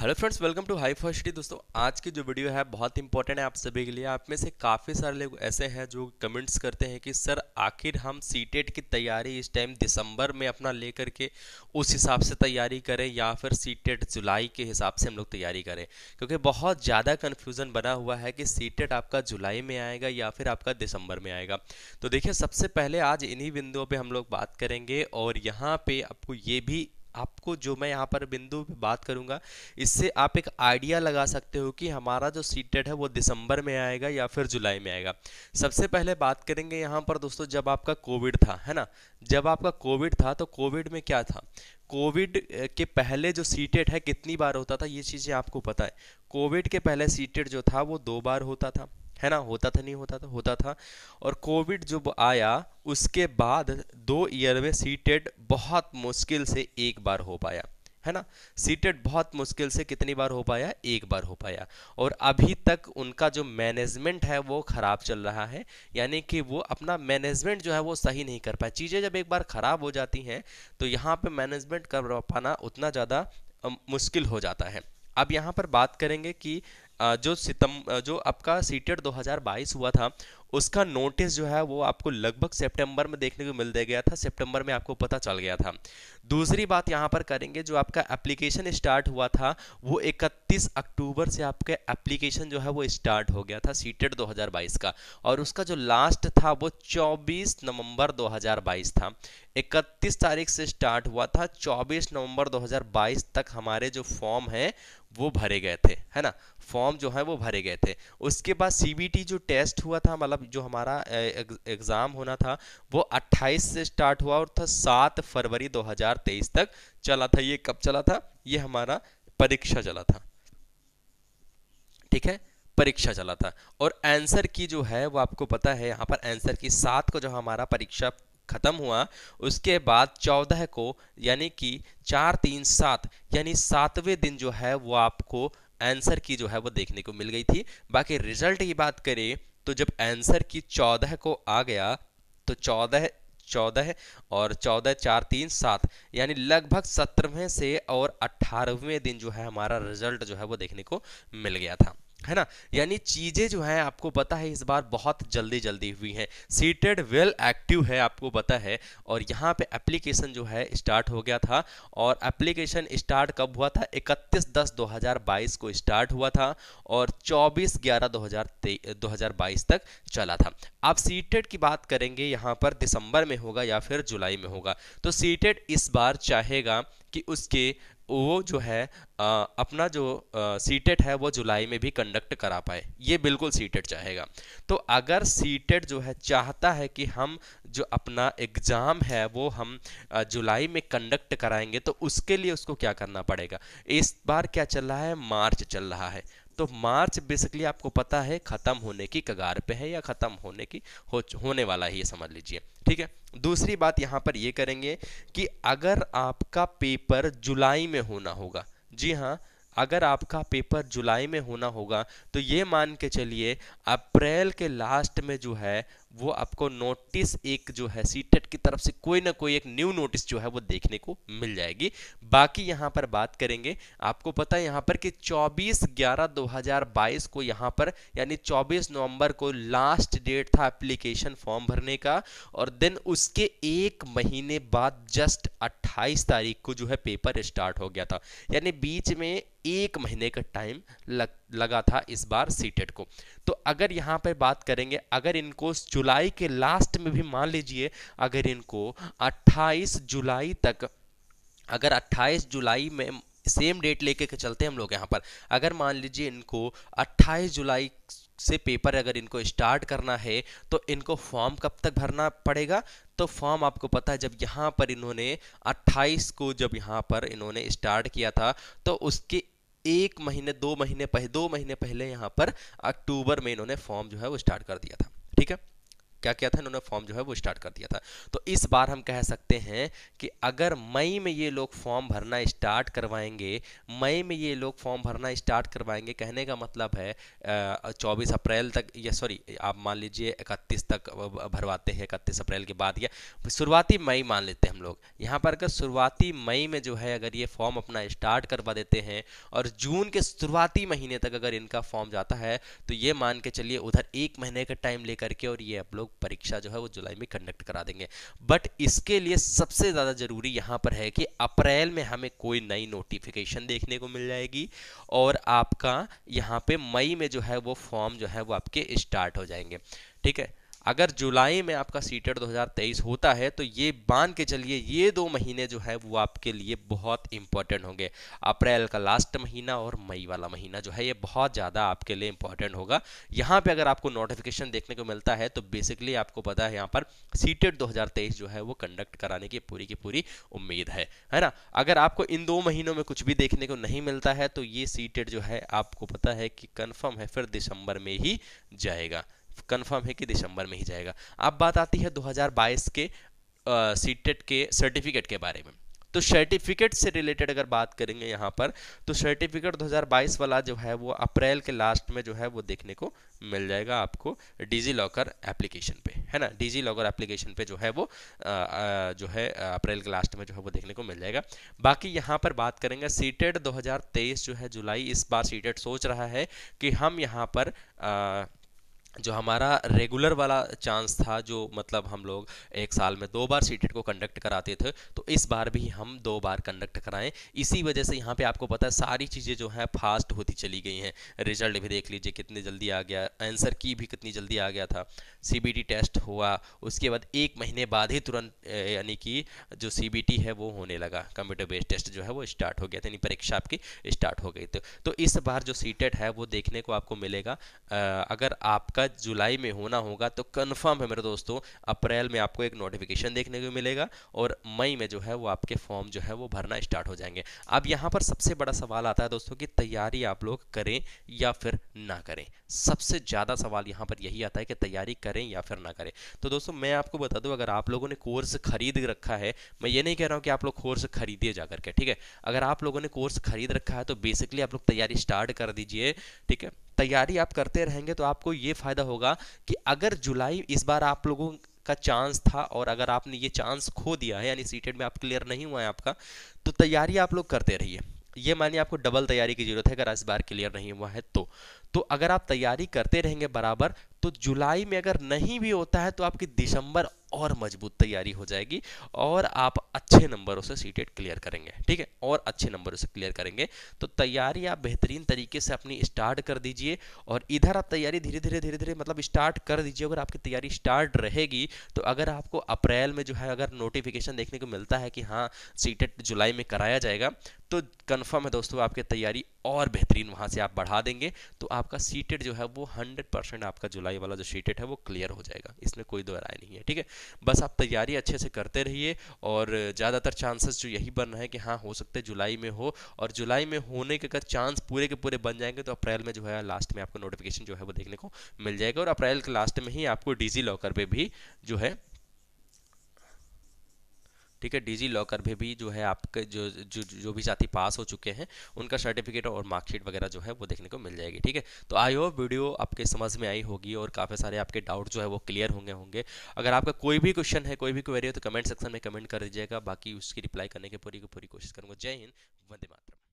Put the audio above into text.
hello friends welcome to हाई फर्स्टी दोस्तों आज की जो वीडियो है बहुत इंपॉर्टेंट है आप सभी के लिए आप में से काफ़ी सारे लोग ऐसे हैं जो कमेंट्स करते हैं कि सर आखिर हम सी e की तैयारी इस टाइम दिसंबर में अपना लेकर के उस हिसाब से तैयारी करें या फिर सी e जुलाई के हिसाब से हम लोग तैयारी करें क्योंकि बहुत ज़्यादा कन्फ्यूज़न बना हुआ है कि सी e आपका जुलाई में आएगा या फिर आपका दिसंबर में आएगा तो देखिए सबसे पहले आज इन्हीं बिंदुओं पर हम लोग बात करेंगे और यहाँ पर आपको ये भी आपको जो मैं यहाँ पर बिंदु पे बात करूँगा इससे आप एक आइडिया लगा सकते हो कि हमारा जो सीट डेट है वो दिसंबर में आएगा या फिर जुलाई में आएगा सबसे पहले बात करेंगे यहाँ पर दोस्तों जब आपका कोविड था है ना जब आपका कोविड था तो कोविड में क्या था कोविड के पहले जो सीटेट है कितनी बार होता था ये चीज़ें आपको पता है कोविड के पहले सीटेट जो था वो दो बार होता था है ना होता था नहीं होता था होता था और कोविड जब आया उसके बाद दो ईयर में सी बहुत मुश्किल से एक बार हो पाया है ना सी बहुत मुश्किल से कितनी बार हो पाया एक बार हो पाया और अभी तक उनका जो मैनेजमेंट है वो ख़राब चल रहा है यानी कि वो अपना मैनेजमेंट जो है वो सही नहीं कर पाया चीज़ें जब एक बार ख़राब हो जाती हैं तो यहाँ पे मैनेजमेंट कर पाना उतना ज़्यादा मुश्किल हो जाता है अब यहाँ पर बात करेंगे कि जो सितम जो आपका सीटेट 2022 हुआ था उसका नोटिस जो है वो आपको लगभग सितंबर में देखने को मिल गया था सितंबर में आपको पता चल गया था दूसरी बात यहाँ पर करेंगे जो आपका एप्लीकेशन स्टार्ट हुआ था वो 31 अक्टूबर से आपके एप्लीकेशन जो है वो स्टार्ट हो गया था सीटेड 2022 का और उसका जो लास्ट था वो 24 नवंबर 2022 था 31 तारीख से स्टार्ट हुआ था 24 नवंबर 2022 तक हमारे जो फॉर्म है वो भरे गए थे है ना फॉर्म जो है वो भरे गए थे उसके बाद सीबीटी जो टेस्ट हुआ था मतलब मतलब जो हमारा एग्ज़ाम होना था वो 28 से स्टार्ट हुआ और था सात फरवरी 2023 तक चला था ये कब चला था ये हमारा परीक्षा चला था ठीक है परीक्षा चला था और आंसर की जो है वो आपको पता है यहाँ पर आंसर की सात को जो हमारा परीक्षा ख़त्म हुआ उसके बाद चौदह को यानी कि चार तीन सात यानी सातवें दिन जो है वो आपको आंसर की जो है वो देखने को मिल गई थी बाकी रिजल्ट की बात करें तो जब आंसर की चौदह को आ गया तो चौदह चौदह और चौदह चार तीन सात यानी लगभग सत्रहवें से और अट्ठारहवें दिन जो है हमारा रिजल्ट जो है वो देखने को मिल गया था है ना यानी चीज़ें जो है आपको पता है इस बार बहुत जल्दी जल्दी हुई हैं सीटेड वेल एक्टिव है आपको पता है और यहाँ पे एप्लीकेशन जो है स्टार्ट हो गया था और एप्लीकेशन स्टार्ट कब हुआ था 31 दस 2022 को स्टार्ट हुआ था और 24 ग्यारह 2022 तक चला था आप सीटेड की बात करेंगे यहाँ पर दिसंबर में होगा या फिर जुलाई में होगा तो सीटेड इस बार चाहेगा कि उसके वो जो है आ, अपना जो सी टेट है वो जुलाई में भी कंडक्ट करा पाए ये बिल्कुल सी टेट चाहेगा तो अगर सी टेट जो है चाहता है कि हम जो अपना एग्ज़ाम है वो हम जुलाई में कंडक्ट कराएंगे तो उसके लिए उसको क्या करना पड़ेगा इस बार क्या चल रहा है मार्च चल रहा है तो मार्च बेसिकली आपको पता है ख़त्म होने की कगार पे है या ख़त्म होने की हो होने वाला है ये समझ लीजिए ठीक है दूसरी बात यहाँ पर ये करेंगे कि अगर आपका पेपर जुलाई में होना होगा जी हाँ अगर आपका पेपर जुलाई में होना होगा तो ये मान के चलिए अप्रैल के लास्ट में जो है वो आपको नोटिस एक जो है सीटेट की तरफ से कोई ना कोई एक न्यू नोटिस जो है वो देखने को मिल जाएगी बाकी यहाँ पर बात करेंगे आपको पता है यहाँ पर कि 24 ग्यारह 2022 को यहाँ पर यानी 24 नवंबर को लास्ट डेट था एप्लीकेशन फॉर्म भरने का और देन उसके एक महीने बाद जस्ट 28 तारीख को जो है पेपर स्टार्ट हो गया था यानी बीच में एक महीने का टाइम लग लगा था इस बार सीटेट को तो अगर यहाँ पर बात करेंगे अगर इनको जुलाई के लास्ट में भी मान लीजिए अगर इनको 28 जुलाई तक अगर 28 जुलाई में सेम डेट लेके के चलते हम लोग यहाँ पर अगर मान लीजिए इनको 28 जुलाई से पेपर अगर इनको स्टार्ट करना है तो इनको फॉर्म कब तक भरना पड़ेगा तो फॉर्म आपको पता है जब यहाँ पर इन्होंने 28 को जब यहाँ पर इन्होंने स्टार्ट किया था तो उसके एक महीने दो महीने पहले दो महीने पहले यहाँ पर अक्टूबर में इन्होंने फॉर्म जो है वो स्टार्ट कर दिया था ठीक है क्या किया था इन्होंने फॉर्म जो है वो स्टार्ट कर दिया था तो इस बार हम कह सकते हैं कि अगर मई में ये लोग फॉर्म भरना स्टार्ट करवाएंगे मई में ये लोग फॉर्म भरना स्टार्ट करवाएंगे कहने का मतलब है चौबीस अप्रैल तक या सॉरी आप मान लीजिए इकतीस तक भरवाते हैं इकतीस अप्रैल के बाद या शुरुआती मई मान लेते हैं हम लोग यहाँ पर अगर शुरुआती मई में जो है अगर ये फॉर्म अपना स्टार्ट करवा देते हैं और जून के शुरुआती महीने तक अगर इनका फॉर्म जाता है तो ये मान के चलिए उधर एक महीने का टाइम लेकर के और ये आप लोग लोग परीक्षा जो है वो जुलाई में कंडक्ट करा देंगे बट इसके लिए सबसे ज़्यादा ज़रूरी यहां पर है कि अप्रैल में हमें कोई नई नोटिफिकेशन देखने को मिल जाएगी और आपका यहाँ पे मई में जो है वो फॉर्म जो है वो आपके स्टार्ट हो जाएंगे ठीक है अगर जुलाई में आपका सीटेड 2023 होता है तो ये बांध के चलिए ये दो महीने जो है वो आपके लिए बहुत इंपॉर्टेंट होंगे अप्रैल का लास्ट महीना और मई वाला महीना जो है ये बहुत ज़्यादा आपके लिए इंपॉर्टेंट होगा यहाँ पे अगर आपको नोटिफिकेशन देखने को मिलता है तो बेसिकली आपको पता है यहाँ पर सीटेड दो जो है वो कंडक्ट कराने की पूरी की पूरी उम्मीद है है ना अगर आपको इन दो महीनों में कुछ भी देखने को नहीं मिलता है तो ये सीटेड जो है आपको पता है कि कन्फर्म है फिर दिसंबर में ही जाएगा कंफर्म है कि दिसंबर में ही जाएगा अब बात आती है 2022 के सीटेट e के सर्टिफिकेट के बारे में तो सर्टिफिकेट से रिलेटेड अगर बात करेंगे यहाँ पर तो सर्टिफिकेट 2022 वाला जो है वो अप्रैल के लास्ट में जो है वो देखने को मिल जाएगा आपको डिजी लॉकर एप्लीकेशन पे है ना डिजी लॉकर एप्लीकेशन पे जो है वो आ, आ, जो है अप्रैल के लास्ट में जो है वो देखने को मिल जाएगा बाकी यहाँ पर बात करेंगे सीटेड e दो जो है जुलाई इस बार सीटेड e सोच रहा है कि हम यहाँ पर आ, जो हमारा रेगुलर वाला चांस था जो मतलब हम लोग एक साल में दो बार सीटेट को कंडक्ट कराते थे तो इस बार भी हम दो बार कंडक्ट कराएं इसी वजह से यहाँ पे आपको पता है सारी चीज़ें जो हैं फास्ट होती चली गई हैं रिजल्ट भी देख लीजिए कितनी जल्दी आ गया आंसर की भी कितनी जल्दी आ गया था सी टेस्ट हुआ उसके बाद एक महीने बाद ही तुरंत यानी कि जो सी है वो होने लगा कंप्यूटर बेस्ड टेस्ट जो है वो स्टार्ट हो गया था यानी परीक्षा आपकी स्टार्ट हो गई थी तो इस बार जो सीटेट है वो देखने को आपको मिलेगा अगर आपका आपका जुलाई में होना होगा तो कन्फर्म है मेरे दोस्तों अप्रैल में आपको एक नोटिफिकेशन देखने को मिलेगा और मई में जो है वो आपके फॉर्म जो है वो भरना स्टार्ट हो जाएंगे अब यहाँ पर सबसे बड़ा सवाल आता है दोस्तों कि तैयारी आप लोग करें या फिर ना करें सबसे ज़्यादा सवाल यहाँ पर यही आता है कि तैयारी करें या फिर ना करें तो दोस्तों मैं आपको बता दूँ अगर आप लोगों ने कोर्स खरीद रखा है मैं ये नहीं कह रहा हूँ कि आप लोग कोर्स खरीदिए जा करके ठीक है अगर आप लोगों ने कोर्स खरीद रखा है तो बेसिकली आप लोग तैयारी स्टार्ट कर दीजिए ठीक है तैयारी आप करते रहेंगे तो आपको ये फ़ायदा होगा कि अगर जुलाई इस बार आप लोगों का चांस था और अगर आपने ये चांस खो दिया है यानी सीटेड में आप क्लियर नहीं हुआ है आपका तो तैयारी आप लोग करते रहिए ये मानिए आपको डबल तैयारी की जरूरत है अगर इस बार क्लियर नहीं हुआ है तो तो अगर आप तैयारी करते रहेंगे बराबर तो जुलाई में अगर नहीं भी होता है तो आपकी दिसंबर और मजबूत तैयारी हो जाएगी और आप अच्छे नंबरों से सी क्लियर करेंगे ठीक है और अच्छे नंबरों से क्लियर करेंगे तो तैयारी आप बेहतरीन तरीके से अपनी स्टार्ट कर दीजिए और इधर आप तैयारी धीरे धीरे धीरे धीरे मतलब स्टार्ट कर दीजिए अगर आपकी तैयारी स्टार्ट रहेगी तो अगर आपको अप्रैल में जो है अगर नोटिफिकेशन देखने को मिलता है कि हाँ सी जुलाई में कराया जाएगा तो कन्फर्म है दोस्तों आपकी तैयारी और बेहतरीन वहाँ से आप बढ़ा देंगे तो आपका सीटेड जो है वो हंड्रेड परसेंट आपका जुलाई वाला जो सीटेड है वो क्लियर हो जाएगा इसमें कोई दो राय नहीं है ठीक है बस आप तैयारी अच्छे से करते रहिए और ज़्यादातर चांसेस जो यही बन रहे हैं कि हाँ हो सकते जुलाई में हो और जुलाई में होने के अगर चांस पूरे के पूरे बन जाएंगे तो अप्रैल में जो है लास्ट में आपको नोटिफिकेशन जो है वो देखने को मिल जाएगा और अप्रैल के लास्ट में ही आपको डिजी लॉकर पर भी जो है ठीक है डिजी लॉकर में भी जो है आपके जो जो जो भी साथी पास हो चुके हैं उनका सर्टिफिकेट और मार्कशीट वगैरह जो है वो देखने को मिल जाएगी ठीक है तो आई होप वीडियो आपके समझ में आई होगी और काफ़ी सारे आपके डाउट जो है वो क्लियर होंगे होंगे अगर आपका कोई भी क्वेश्चन है कोई भी क्वेरी हो तो कमेंट सेक्शन में कमेंट कर दीजिएगा बाकी उसकी रिप्लाई करने की पूरी की पूरी कोशिश करूँगा जय हिंद वंदे मातरम